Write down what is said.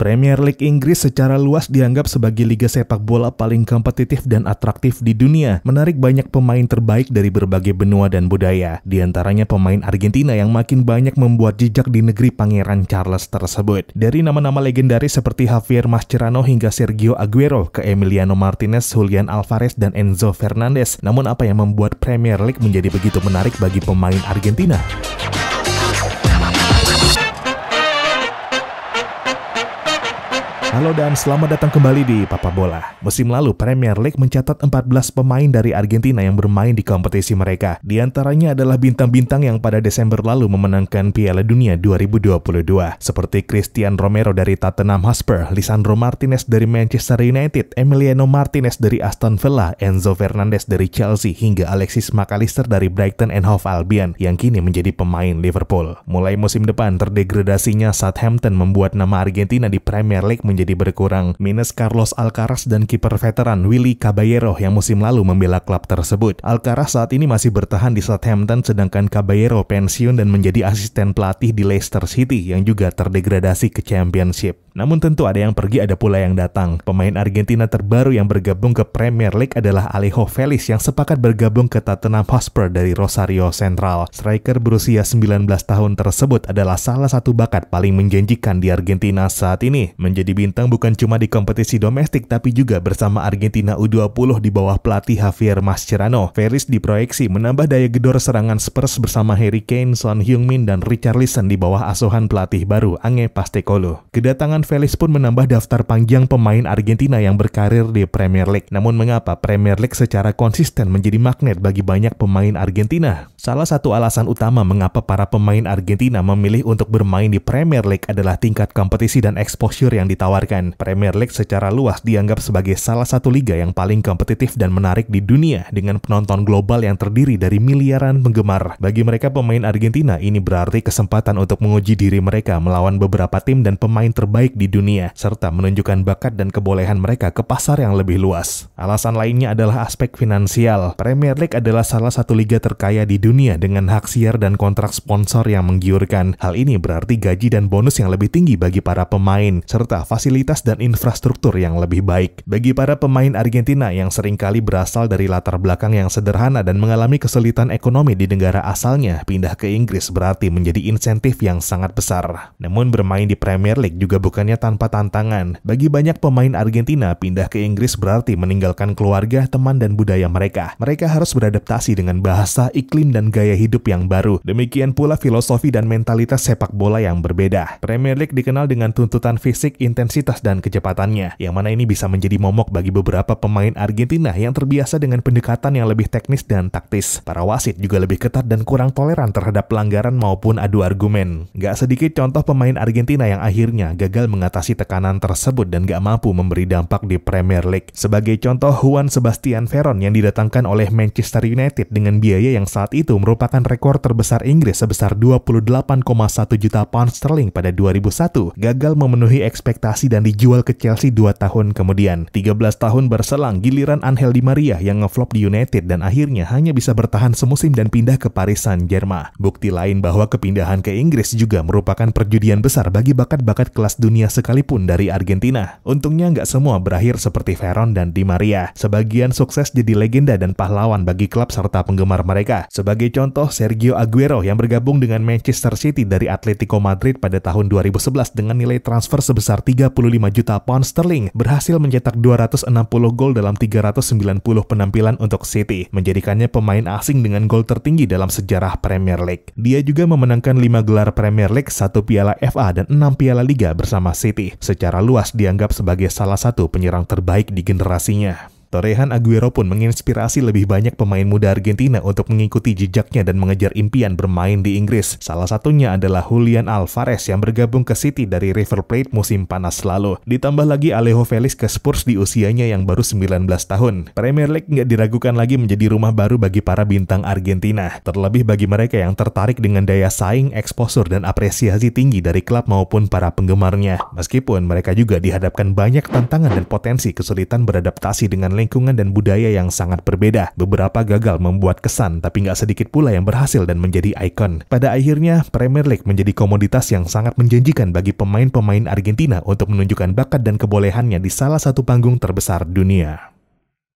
Premier League Inggris secara luas dianggap sebagai liga sepak bola paling kompetitif dan atraktif di dunia, menarik banyak pemain terbaik dari berbagai benua dan budaya, di antaranya pemain Argentina yang makin banyak membuat jejak di negeri Pangeran Charles tersebut. Dari nama-nama legendaris seperti Javier Mascherano hingga Sergio Aguero ke Emiliano Martinez, Julian Alvarez, dan Enzo Fernandez. Namun apa yang membuat Premier League menjadi begitu menarik bagi pemain Argentina? Halo dan selamat datang kembali di Papa Bola. Musim lalu Premier League mencatat 14 pemain dari Argentina yang bermain di kompetisi mereka. Di antaranya adalah bintang-bintang yang pada Desember lalu memenangkan Piala Dunia 2022 seperti Christian Romero dari Tottenham Hotspur, Lisandro Martinez dari Manchester United, Emiliano Martinez dari Aston Villa, Enzo Fernandez dari Chelsea hingga Alexis McAllister dari Brighton and Hove Albion yang kini menjadi pemain Liverpool. Mulai musim depan terdegradasinya Southampton membuat nama Argentina di Premier League menjadi menjadi berkurang minus Carlos Alcaraz dan kiper veteran Willy Caballero yang musim lalu membela klub tersebut. Alcaraz saat ini masih bertahan di Southampton sedangkan Caballero pensiun dan menjadi asisten pelatih di Leicester City yang juga terdegradasi ke Championship. Namun tentu ada yang pergi ada pula yang datang. Pemain Argentina terbaru yang bergabung ke Premier League adalah Alejo Feliz yang sepakat bergabung ke Tottenham Hotspur dari Rosario Central. Striker berusia 19 tahun tersebut adalah salah satu bakat paling menjanjikan di Argentina saat ini. Menjadi bintang bintang bukan cuma di kompetisi domestik tapi juga bersama Argentina U20 di bawah pelatih Javier Mascherano. Ferris diproyeksi menambah daya gedor serangan Spurs bersama Harry Kane, Son Heung-min, dan Richard Richarlison di bawah asuhan pelatih baru Ange Postecoglou. Kedatangan Ferris pun menambah daftar panjang pemain Argentina yang berkarir di Premier League. Namun mengapa Premier League secara konsisten menjadi magnet bagi banyak pemain Argentina? Salah satu alasan utama mengapa para pemain Argentina memilih untuk bermain di Premier League adalah tingkat kompetisi dan exposure yang ditawarkan Premier League secara luas dianggap sebagai salah satu liga yang paling kompetitif dan menarik di dunia dengan penonton global yang terdiri dari miliaran penggemar. Bagi mereka pemain Argentina, ini berarti kesempatan untuk menguji diri mereka melawan beberapa tim dan pemain terbaik di dunia, serta menunjukkan bakat dan kebolehan mereka ke pasar yang lebih luas. Alasan lainnya adalah aspek finansial. Premier League adalah salah satu liga terkaya di dunia dengan hak siar dan kontrak sponsor yang menggiurkan. Hal ini berarti gaji dan bonus yang lebih tinggi bagi para pemain, serta fasilitas fasilitas dan infrastruktur yang lebih baik. Bagi para pemain Argentina yang seringkali berasal dari latar belakang yang sederhana dan mengalami kesulitan ekonomi di negara asalnya, pindah ke Inggris berarti menjadi insentif yang sangat besar. Namun bermain di Premier League juga bukannya tanpa tantangan. Bagi banyak pemain Argentina, pindah ke Inggris berarti meninggalkan keluarga, teman, dan budaya mereka. Mereka harus beradaptasi dengan bahasa, iklim, dan gaya hidup yang baru. Demikian pula filosofi dan mentalitas sepak bola yang berbeda. Premier League dikenal dengan tuntutan fisik, intensif intensitas dan kecepatannya, yang mana ini bisa menjadi momok bagi beberapa pemain Argentina yang terbiasa dengan pendekatan yang lebih teknis dan taktis. Para wasit juga lebih ketat dan kurang toleran terhadap pelanggaran maupun adu argumen. Gak sedikit contoh pemain Argentina yang akhirnya gagal mengatasi tekanan tersebut dan gak mampu memberi dampak di Premier League. Sebagai contoh, Juan Sebastian Veron yang didatangkan oleh Manchester United dengan biaya yang saat itu merupakan rekor terbesar Inggris sebesar 28,1 juta pound sterling pada 2001, gagal memenuhi ekspektasi dan dijual ke Chelsea 2 tahun kemudian. 13 tahun berselang, giliran Angel Di Maria yang ngeflop di United dan akhirnya hanya bisa bertahan semusim dan pindah ke Paris Saint-Germain. Bukti lain bahwa kepindahan ke Inggris juga merupakan perjudian besar bagi bakat-bakat kelas dunia sekalipun dari Argentina. Untungnya nggak semua berakhir seperti Veron dan Di Maria. Sebagian sukses jadi legenda dan pahlawan bagi klub serta penggemar mereka. Sebagai contoh, Sergio Aguero yang bergabung dengan Manchester City dari Atletico Madrid pada tahun 2011 dengan nilai transfer sebesar 30 juta pound sterling, berhasil mencetak 260 gol dalam 390 penampilan untuk City, menjadikannya pemain asing dengan gol tertinggi dalam sejarah Premier League. Dia juga memenangkan 5 gelar Premier League, satu piala FA, dan 6 piala Liga bersama City. Secara luas dianggap sebagai salah satu penyerang terbaik di generasinya. Torehan Aguero pun menginspirasi lebih banyak pemain muda Argentina untuk mengikuti jejaknya dan mengejar impian bermain di Inggris. Salah satunya adalah Julian Alvarez yang bergabung ke City dari River Plate musim panas lalu. Ditambah lagi Alejo Felix ke Spurs di usianya yang baru 19 tahun. Premier League nggak diragukan lagi menjadi rumah baru bagi para bintang Argentina. Terlebih bagi mereka yang tertarik dengan daya saing, eksposur, dan apresiasi tinggi dari klub maupun para penggemarnya. Meskipun mereka juga dihadapkan banyak tantangan dan potensi kesulitan beradaptasi dengan lingkungan dan budaya yang sangat berbeda. Beberapa gagal membuat kesan, tapi nggak sedikit pula yang berhasil dan menjadi ikon. Pada akhirnya, Premier League menjadi komoditas yang sangat menjanjikan bagi pemain-pemain Argentina untuk menunjukkan bakat dan kebolehannya di salah satu panggung terbesar dunia.